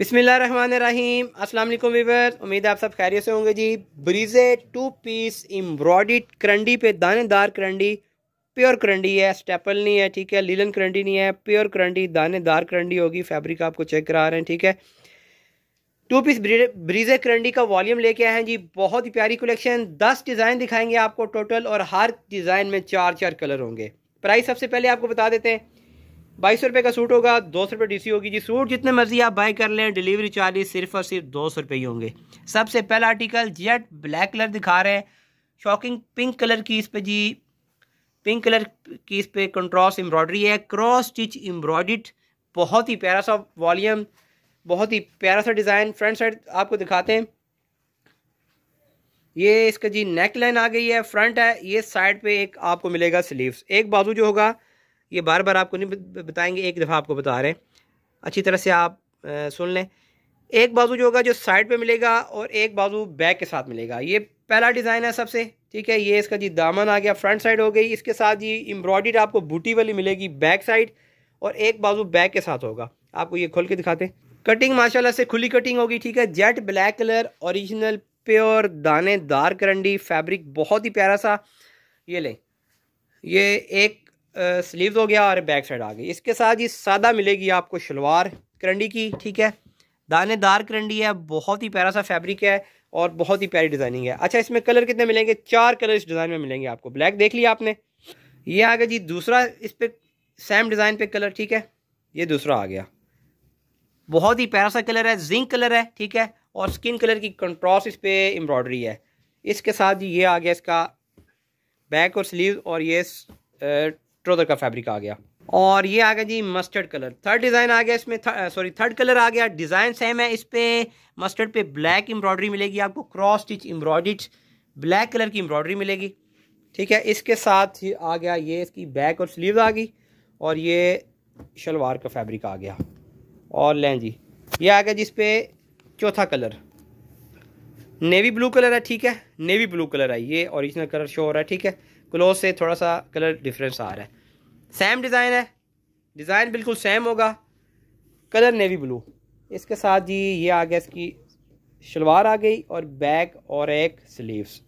run रहीम असल Weaver उम्मीद आप सब खैरियत से होंगे जी ब्रीजे टू पीस एम्ब्रॉयड करंडी पे दानेदार करंडी प्योर करंडी है स्टेपल नहीं है ठीक है लीलन करंडी नहीं है प्योर करंडी दानेदार करंडी होगी फैब्रिक आपको चेक करा रहे हैं ठीक है टू पीस ब्रीजे करंडी का वॉल्यूम लेके आए हैं जी बहुत ही प्यारी कलेक्शन दस डिज़ाइन दिखाएंगे आपको टोटल और हर डिज़ाइन में चार चार कलर होंगे प्राइस सबसे पहले आपको बता देते हैं बाईस रुपए रुपये का सूट होगा दो सौ रुपये डी होगी जी सूट जितने मर्जी आप बाई कर लें डिलीवरी चार्जेस सिर्फ और सिर्फ दो सौ रुपये ही होंगे सबसे पहला आर्टिकल जेट ब्लैक कलर दिखा रहे हैं शॉकिंग पिंक कलर की इस पर जी पिंक कलर की इस पर कंट्रास्ट एम्ब्रॉयडरी है क्रॉस स्टिच एम्ब्रॉयड बहुत ही प्यारा सा वॉल्यूम बहुत ही प्यारा सा डिज़ाइन फ्रंट साइड आपको दिखाते हैं ये इसका जी नेक लाइन आ गई है फ्रंट है ये साइड पे एक आपको मिलेगा स्लीव्स एक बाजू जो होगा ये बार बार आपको नहीं बताएंगे एक दफ़ा आपको बता रहे हैं अच्छी तरह से आप आ, सुन लें एक बाजू जो होगा जो साइड पे मिलेगा और एक बाजू बैक के साथ मिलेगा ये पहला डिज़ाइन है सबसे ठीक है ये इसका जी दामन आ गया फ्रंट साइड हो गई इसके साथ जी एम्ब्रॉयड आपको बूटी वाली मिलेगी बैक साइड और एक बाजू बैक के साथ होगा आपको ये खोल के दिखाते कटिंग माशाल्लाह से खुली कटिंग होगी ठीक है jet black colour original pure दानेदार करंडी फैब्रिक बहुत ही प्यारा सा ये लें ये एक स्लीव्स हो गया और बैक साइड आ गई इसके साथ ही सादा मिलेगी आपको शलवार करंडी की ठीक है दानेदार करंडी है बहुत ही प्यारा सा फैब्रिक है और बहुत ही प्यारी डिज़ाइनिंग है अच्छा इसमें कलर कितने मिलेंगे चार कलर इस डिज़ाइन में मिलेंगे आपको ब्लैक देख लिया आपने ये आ गया जी दूसरा इस पर सेम डिज़ाइन पे कलर ठीक है ये दूसरा आ गया बहुत ही प्यारा सा कलर है जिंक कलर है ठीक है और स्किन कलर की कंट्रास्ट इस पर एम्ब्रॉयडरी है इसके साथ ये आ गया इसका बैक और स्लीव और ये ट्रोदर का फैब्रिक आ गया और ये आ गया जी मस्टर्ड कलर थर्ड डिज़ाइन आ गया इसमें सॉरी थर्ड कलर आ गया डिज़ाइन सेम है इस पर मस्टर्ड पे ब्लैक एम्ब्रॉयडरी मिलेगी आपको cross stitch embroidery black colour की एम्ब्रॉयडरी मिलेगी ठीक है इसके साथ ही आ गया ये इसकी बैक और स्लीव आ गई और ये शलवार का फैब्रिक आ गया और लें जी ये आ गया पे चौथा कलर नेवी ब्लू कलर है ठीक है नेवी ब्लू कलर है ये ओरिजिनल कलर शो हो रहा है ठीक है क्लोज से थोड़ा सा कलर डिफरेंस आ रहा है सेम डिज़ाइन है डिज़ाइन बिल्कुल सेम होगा कलर नेवी ब्लू इसके साथ जी ये आ गया इसकी शलवार आ गई और बैक और एक स्लीव्स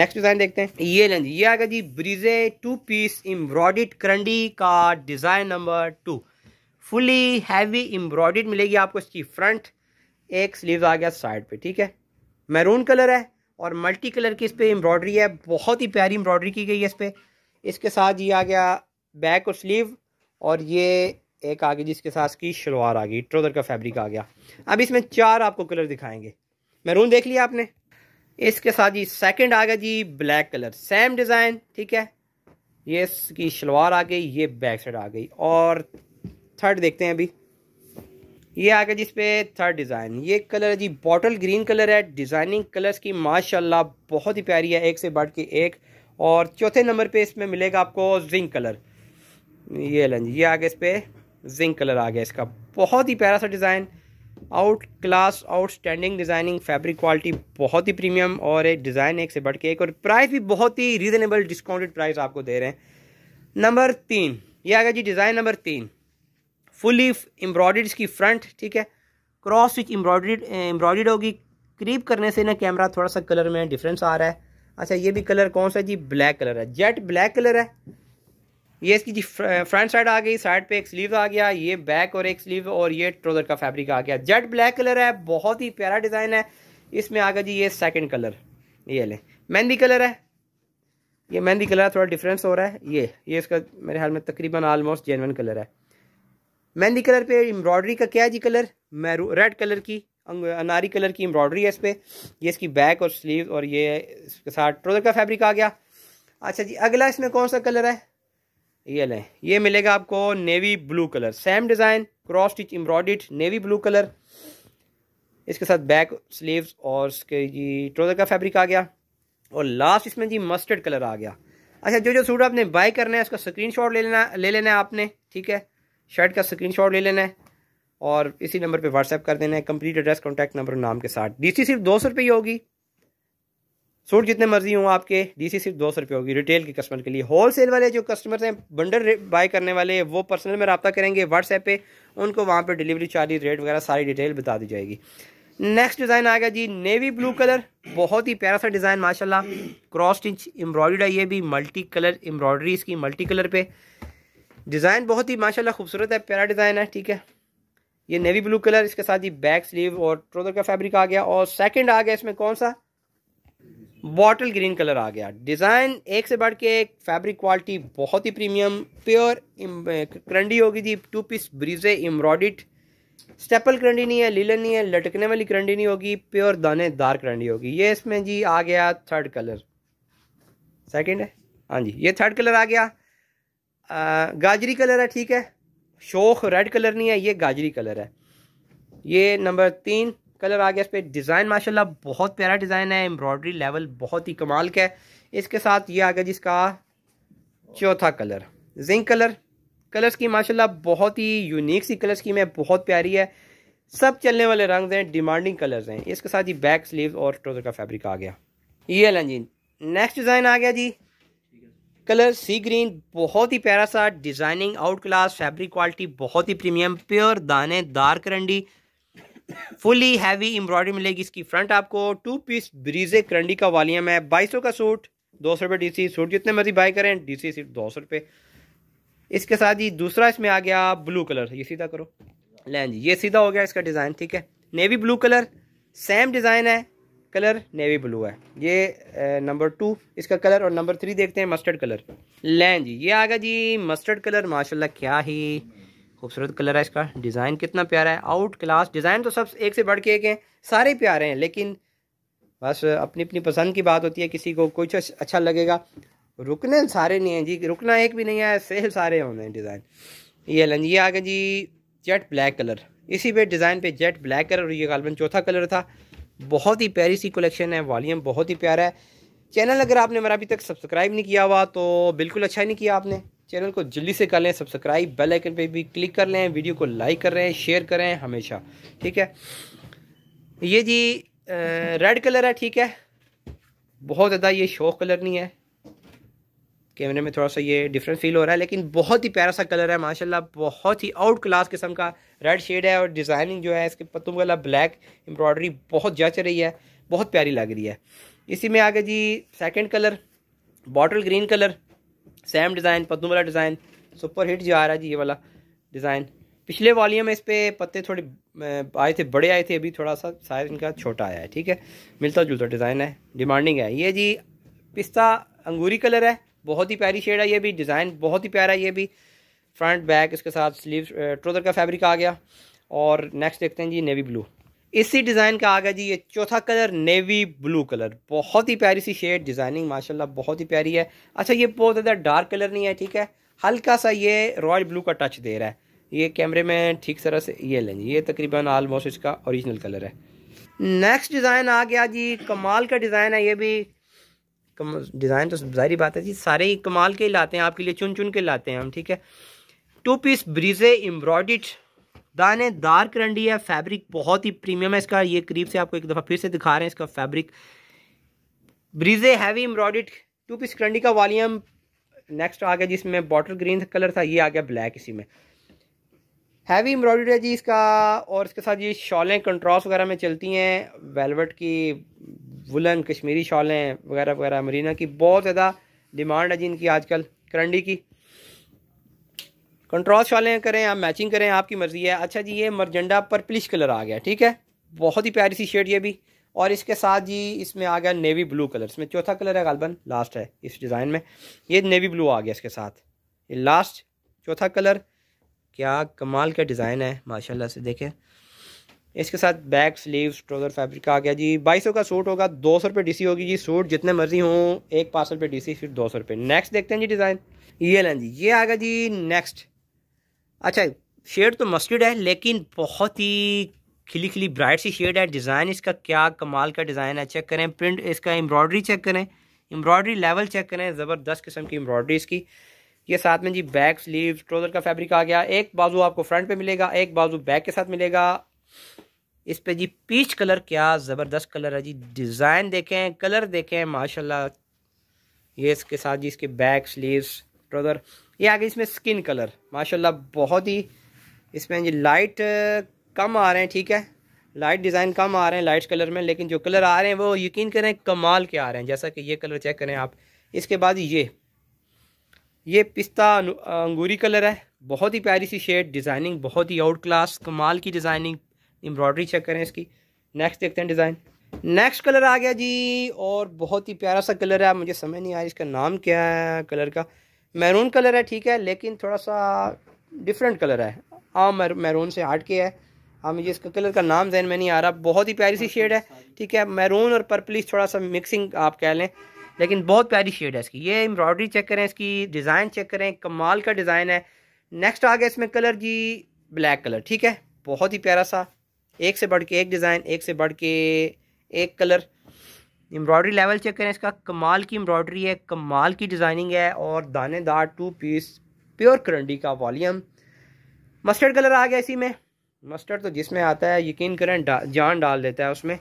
नेक्स्ट डिज़ाइन देखते हैं ये लें जी ये आ गया जी ब्रिजे टू पीस एम्ब्रॉयड करंडी का design number two fully heavy embroidered मिलेगी आपको इसकी फ्रंट एक स्लीव आ गया साइड पे ठीक है मैरून कलर है और मल्टी कलर की इस पर एम्ब्रॉयडरी है बहुत ही प्यारी एम्ब्रॉयडरी की गई है इस पर इसके साथ ये आ गया बैक और स्लीव और ये एक आ गई जिसके साथ की शलवार आ गई ट्रोजर का फैब्रिक आ गया अब इसमें चार आपको कलर दिखाएंगे मैरून देख लिया आपने इसके साथ जी सेकंड आ गया जी ब्लैक कलर सेम डिज़ाइन ठीक है ये इसकी शलवार आ गई ये बैक साइड आ गई और थर्ड देखते हैं अभी ये आ गया जिसपे थर्ड डिज़ाइन ये कलर जी बॉटल ग्रीन कलर है डिज़ाइनिंग कलर्स की माशाल्लाह बहुत ही प्यारी है एक से बढ़ के एक और चौथे नंबर पे इसमें मिलेगा आपको जिंक कलर ये लन ये आ गया इस पर जिंक कलर आ गया इसका बहुत ही प्यारा सा design out class outstanding designing fabric quality बहुत ही प्रीमियम और एक डिज़ाइन एक से बढ़ के एक और प्राइस भी बहुत ही रीजनेबल डिस्काउंटेड प्राइस आपको दे रहे हैं नंबर तीन ये आ गया जी डिज़ाइन नंबर तीन फुली एम्ब्रॉयड इसकी फ्रंट ठीक है क्रॉस स्टिच एम्ब्रॉयड एम्ब्रॉयड होगी क्रीप करने से ना कैमरा थोड़ा सा कलर में डिफरेंस आ रहा है अच्छा ये भी कलर कौन सा जी ब्लैक कलर है जेट ब्लैक कलर है ये इसकी जी फ्रंट साइड आ गई साइड पे एक स्लीव आ गया ये बैक और एक स्लीव और ये ट्रोज़र का फैब्रिक आ गया जेट ब्लैक कलर है बहुत ही प्यारा डिज़ाइन है इसमें आ गया जी ये सेकंड कलर ये लें मेहंदी कलर है ये मेहंदी कलर थोड़ा डिफरेंस हो रहा है ये ये इसका मेरे ख्याल में तकरीबन आलमोस्ट जेनवन कलर है मेहंदी कलर पर एम्ब्रॉयडरी का क्या है जी कलर मैरू रेड कलर की अनारी कलर की एम्ब्रॉयडरी है इस पर ये इसकी बैक और स्लीव और ये इसके साथ ट्रोजर का फैब्रिक आ गया अच्छा जी अगला इसमें कौन सा कलर है ये लें ये मिलेगा आपको navy blue colour same design cross stitch embroidered navy blue colour इसके साथ बैक स्लीव्स और इसके जी ट्रोज़र का फैब्रिक आ गया और लास्ट इसमें जी मस्टर्ड कलर आ गया अच्छा जो जो सूट आपने बाय करना है उसका स्क्रीन ले लेना ले लेना है आपने ठीक है शर्ट का शॉट ले लेना है और इसी नंबर पर व्हाट्सएप कर देना है कंप्लीट एड्रेस कॉन्टैक्ट नंबर नाम के साथ सी सिर्फ दो सौ रुपये ही होगी सूट जितने मर्जी हों आपके डीसी सिर्फ दो सौ रुपये होगी रिटेल के कस्टमर के लिए होलसेल वाले जो कस्टमर्स हैं बंडल बाय करने वाले वो पर्सनल में रबा करेंगे व्हाट्सएप पे उनको वहाँ पे डिलीवरी चार्ज रेट वगैरह सारी डिटेल बता दी जाएगी नेक्स्ट डिज़ाइन आ गया जी नेवी ब्लू कलर बहुत ही प्यारा सा डिज़ाइन माशाला क्रॉस इंच एम्ब्रॉयड है ये भी मल्टी कलर एम्ब्रॉयडरी इसकी मल्टी कलर पर डिज़ाइन बहुत ही माशा खूबसूरत है प्यारा डिज़ाइन है ठीक है ये नेवी ब्लू कलर इसके साथ ही बैक स्लीव और ट्रोजर का फैब्रिक आ गया और सेकंड आ गया इसमें कौन सा बॉटल ग्रीन कलर आ गया डिज़ाइन एक से बढ़ के एक फैब्रिक क्वालिटी बहुत ही प्रीमियम प्योर करंडी होगी जी टू पीस ब्रीजे एम्ब्रॉडिड स्टेपल करंडी नहीं है लीलन नहीं है लटकने वाली करंडी नहीं होगी प्योर दानेदार करंडी होगी ये इसमें जी आ गया थर्ड कलर सेकंड है हाँ जी ये थर्ड कलर आ गया आ, गाजरी कलर है ठीक है शोख रेड कलर नहीं है ये गाजरी कलर है ये नंबर तीन कलर आ गया इस पर डिज़ाइन माशाल्लाह बहुत प्यारा डिज़ाइन है एम्ब्रॉयडरी लेवल बहुत ही कमाल का है इसके साथ ये आ गया जिसका चौथा कलर जिंक कलर कलर की माशाल्लाह बहुत ही यूनिक सी कलर की है बहुत प्यारी है सब चलने वाले रंग हैं डिमांडिंग कलर्स हैं इसके साथ ही बैक स्लीव और ट्रोज़र का फैब्रिक आ गया ये लें जी नेक्स्ट डिज़ाइन आ गया जी कलर सी ग्रीन बहुत ही प्यारा सा designing out class fabric quality बहुत ही प्रीमियम प्योर दानेदार करंडी फुली हैवी एम्ब्रॉयडरी मिलेगी इसकी फ्रंट आपको टू पीस ब्रीजे करंडी का वालिया है बाईस का सूट दो सौ रुपये डी सूट जितने मर्जी बाई करें डी सी सिर्फ दो सौ रुपये इसके साथ ही दूसरा इसमें आ गया ब्लू कलर ये सीधा करो लें जी ये सीधा हो गया इसका डिज़ाइन ठीक है navy blue colour same design है कलर नेवी ब्लू है ये नंबर टू इसका कलर और नंबर थ्री देखते हैं मस्टर्ड कलर लें जी ये आ गया जी मस्टर्ड कलर माशाला क्या ही खूबसूरत कलर है इसका डिज़ाइन कितना प्यारा है आउट क्लास डिज़ाइन तो सब एक से बढ़ के एक हैं सारे प्यारे हैं लेकिन बस अपनी अपनी पसंद की बात होती है किसी को कुछ अच्छा लगेगा रुकने सारे नहीं हैं जी रुकना एक भी नहीं है सेल सारे होने हैं डिज़ाइन ये लें ये आ गए जी जेट ब्लैक कलर इसी पे डिज़ाइन पे जेट ब्लैक कलर और ये गालबन चौथा कलर था बहुत ही प्यारी सी कलेक्शन है वॉलीम बहुत ही प्यारा है चैनल अगर आपने मेरा अभी तक सब्सक्राइब नहीं किया हुआ तो बिल्कुल अच्छा नहीं किया आपने चैनल को जल्दी से कर लें सब्सक्राइब बेल आइकन पे भी क्लिक कर लें वीडियो को लाइक कर रहे हैं शेयर करें हमेशा ठीक है ये जी रेड कलर है ठीक है बहुत ज़्यादा ये शौक कलर नहीं है कैमरे में थोड़ा सा ये डिफरेंट फील हो रहा है लेकिन बहुत ही प्यारा सा कलर है माशाल्लाह बहुत ही आउट क्लास किस्म का रेड शेड है और डिज़ाइनिंग जो है इसके पत्तों वाला ब्लैक एम्ब्रॉयडरी बहुत जच रही है बहुत प्यारी लग रही है इसी में आगे जी second colour bottle green colour same design पत्तों वाला डिज़ाइन सुपर हिट जो आ रहा है जी ये वाला डिज़ाइन पिछले वॉल्यूम में इस पर पत्ते थोड़े आए थे बड़े आए थे अभी थोड़ा सा साइज इनका छोटा आया है ठीक है मिलता जुलता डिज़ाइन है डिमांडिंग है ये जी पिस्ता अंगूरी कलर है बहुत ही प्यारी शेड है ये भी डिज़ाइन बहुत ही प्यारा है ये भी फ्रंट बैक इसके साथ स्लीव ट्रोदर का फैब्रिक आ गया और नेक्स्ट देखते हैं जी नेवी ब्लू इसी डिज़ाइन का आ गया जी ये चौथा कलर नेवी ब्लू कलर बहुत ही प्यारी सी शेड डिज़ाइनिंग माशाल्लाह बहुत ही प्यारी है अच्छा ये बहुत ज़्यादा डार्क कलर नहीं है ठीक है हल्का सा ये रॉयल ब्लू का टच दे रहा है ये कैमरे में ठीक तरह से ये लें ये तकरीबन आलमोस्ट इसका ओरिजिनल कलर है नेक्स्ट डिज़ाइन आ गया जी कमाल का डिज़ाइन है ये भी डिज़ाइन तो जाहिर बात है जी सारे ही कमाल के ही लाते हैं आपके लिए चुन चुन के लाते हैं हम ठीक है टू पीस ब्रीजे एम्ब्रॉयड दाने डार्क रंडी है फैब्रिक बहुत ही प्रीमियम है इसका ये करीब से आपको एक दफ़ा फिर से दिखा रहे हैं इसका फैब्रिक ब्रीजे हैवी एम्ब्रॉयड टू पीस करंडी का वॉल्यूम नेक्स्ट आ गया जिसमें बॉटल ग्रीन कलर था ये आ गया ब्लैक इसी में हैवी एम्ब्रॉयड है जी इसका और इसके साथ ये शॉलें कंट्रास वगैरह में चलती हैं वेलवेट की वुलन कश्मीरी शॉलें वगैरह वगैरह मरीना की बहुत ज़्यादा डिमांड है जी इनकी आजकल करंडी की कंट्रास्ट वाले करें आप मैचिंग करें आपकी मर्ज़ी है अच्छा जी ये मरजेंडा पर्पलिश कलर आ गया ठीक है बहुत ही प्यारी सी शेड ये भी और इसके साथ जी इसमें आ गया नेवी ब्लू कलर इसमें चौथा कलर है गालबन लास्ट है इस डिज़ाइन में ये नेवी ब्लू आ गया इसके साथ ये लास्ट चौथा कलर क्या कमाल का डिज़ाइन है माशाल्लाह से देखें इसके साथ बैक स्लीव ट्रोज़र फैब्रिक का आ गया जी बाईस सौ का सूट होगा दो सौ रुपये डी होगी जी सूट जितने मर्जी हों एक पार्सल पर डी फिर दो सौ रुपये नेक्स्ट देखते हैं जी डिज़ाइन ये लें जी ये आ गया जी नेक्स्ट अच्छा शेड तो मस्टर्ड है लेकिन बहुत ही खिली खिली ब्राइट सी शेड है डिज़ाइन इसका क्या कमाल का डिज़ाइन है चेक करें प्रिंट इसका एम्ब्रॉयडरी चेक करें एम्ब्रॉयडरी लेवल चेक करें ज़बरदस्त किस्म की एम्ब्रॉयडरी इसकी ये साथ में जी बैक स्लीव ट्रोज़र का फैब्रिक आ गया एक बाजू आपको फ्रंट पे मिलेगा एक बाजू बैक के साथ मिलेगा इस पे जी पीच कलर क्या ज़बरदस्त कलर है जी डिज़ाइन देखें कलर देखें माशाल्लाह ये इसके साथ जी इसके बैक स्लीव्स ब्रदर ये आ गई इसमें स्किन कलर माशाल्लाह बहुत ही इसमें जी लाइट कम आ रहे हैं ठीक है लाइट डिज़ाइन कम आ रहे हैं लाइट कलर में लेकिन जो कलर आ रहे हैं वो यकीन करें कमाल के आ रहे हैं जैसा कि ये कलर चेक करें आप इसके बाद ये ये पिस्ता अंगूरी कलर है बहुत ही प्यारी सी शेड डिज़ाइनिंग बहुत ही आउट क्लास कमाल की डिज़ाइनिंग एम्ब्रॉयडरी चेक करें इसकी नेक्स्ट देखते हैं डिज़ाइन नेक्स्ट कलर आ गया जी और बहुत ही प्यारा सा कलर है मुझे समझ नहीं आया इसका नाम क्या है कलर का मैरून कलर है ठीक है लेकिन थोड़ा सा डिफरेंट कलर है आम हाँ, मैरून से हट के है हम हाँ, ये इसका कलर का नाम जहन में नहीं आ रहा बहुत ही प्यारी सी शेड है ठीक है मैरून और पर्पलिश थोड़ा सा मिक्सिंग आप कह लें लेकिन बहुत प्यारी शेड है इसकी ये एम्ब्रॉयडरी चेक करें इसकी डिज़ाइन चेक करें कमाल का डिज़ाइन है नेक्स्ट आ गया इसमें कलर जी ब्लैक कलर ठीक है बहुत ही प्यारा सा एक से बढ़ के एक डिज़ाइन एक से बढ़ के एक कलर एम्ब्रॉयडरी लेवल चेक करें इसका कमाल की एम्ब्रॉयडरी है कमाल की डिज़ाइनिंग है और दानेदार टू पीस प्योर करंडी का वॉल्यूम मस्टर्ड कलर आ गया इसी में मस्टर्ड तो जिसमें आता है यकीन करें डा, जान डाल देता है उसमें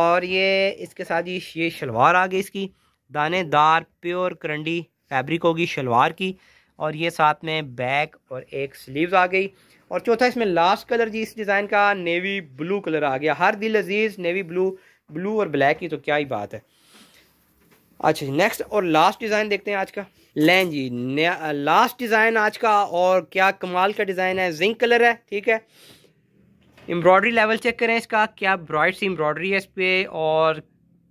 और ये इसके साथ ही ये शलवार आ गई इसकी दानेदार प्योर करंडी फैब्रिक होगी शलवार की और ये साथ में बैक और एक स्लीव्स आ गई और चौथा इसमें लास्ट कलर जी इस डिज़ाइन का नेवी ब्लू कलर आ गया हर दिल अजीज़ नेवी ब्लू ब्लू और ब्लैक की तो क्या ही बात है अच्छा नेक्स्ट और लास्ट डिज़ाइन देखते हैं आज का लें जी लास्ट डिज़ाइन आज का और क्या कमाल का डिज़ाइन है जिंक कलर है ठीक है एम्ब्रॉयडरी लेवल चेक करें इसका क्या ब्राइट सी एम्ब्रॉयडरी है इस पर और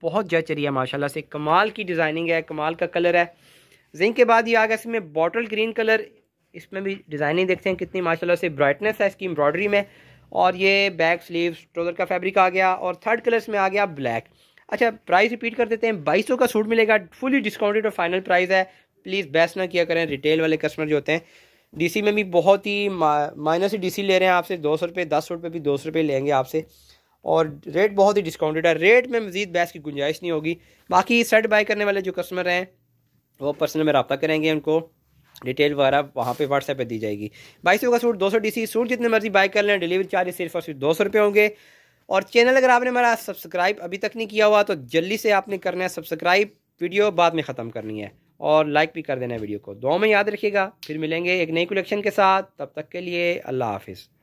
बहुत जच रही है माशाल्लाह से कमाल की डिज़ाइनिंग है कमाल का कलर है जिंक के बाद ये आ गया इसमें बॉटल ग्रीन कलर इसमें भी डिज़ाइनिंग देखते हैं कितनी माशाल्लाह से ब्राइटनेस है इसकी एम्ब्रॉयडरी में और ये बैक स्लीव्स ट्रोज़र का फैब्रिक आ गया और थर्ड कलर्स में आ गया ब्लैक अच्छा प्राइस रिपीट कर देते हैं बाईस का सूट मिलेगा फुली डिस्काउंटेड और फाइनल प्राइस है प्लीज़ बेस्ट ना किया करें रिटेल वाले कस्टमर जो होते हैं डीसी में भी बहुत ही माइनस ही डीसी ले रहे हैं आपसे दो सौ रुपये दस सौ रुपये भी दो सौ रुपये लेंगे आपसे और रेट बहुत ही डिस्काउंटेड है रेट में मजीद बहस की गुंजाइश नहीं होगी बाकी सेट बाय करने वाले जो कस्टमर हैं वो पर्सनल में रबा करेंगे उनको डिटेल वगैरह वहाँ पे व्हाट्सएप पे दी जाएगी बाईस का सूट दो सौ डी सी सूट जितने मर्जी बाई कर लें डिलीवरी चार्ज सिर्फ और सिर्फ दो सौ रुपये होंगे और चैनल अगर आपने हमारा सब्सक्राइब अभी तक नहीं किया हुआ तो जल्दी से आपने करना है सब्सक्राइब वीडियो बाद में ख़त्म करनी है और लाइक भी कर देना है वीडियो को दो में याद रखिएगा फिर मिलेंगे एक नई कलेक्शन के साथ तब तक के लिए अल्लाह हाफिज़